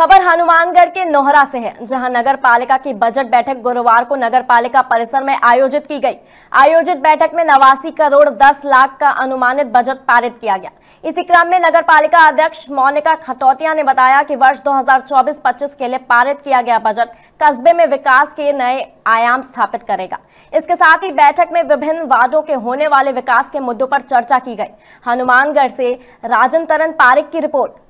खबर हनुमानगढ़ के नोहरा से है जहां नगर पालिका की बजट बैठक गुरुवार को नगर पालिका परिसर में आयोजित की गई आयोजित बैठक में नवासी करोड़ 10 लाख का अनुमानित बजट पारित किया गया इसी क्रम में नगर पालिका अध्यक्ष मोनिका खटौतिया ने बताया कि वर्ष 2024-25 के लिए पारित किया गया बजट कस्बे में विकास के नए आयाम स्थापित करेगा इसके साथ ही बैठक में विभिन्न वार्डो के होने वाले विकास के मुद्दों पर चर्चा की गई हनुमानगढ़ से राजन तरन पारिक की रिपोर्ट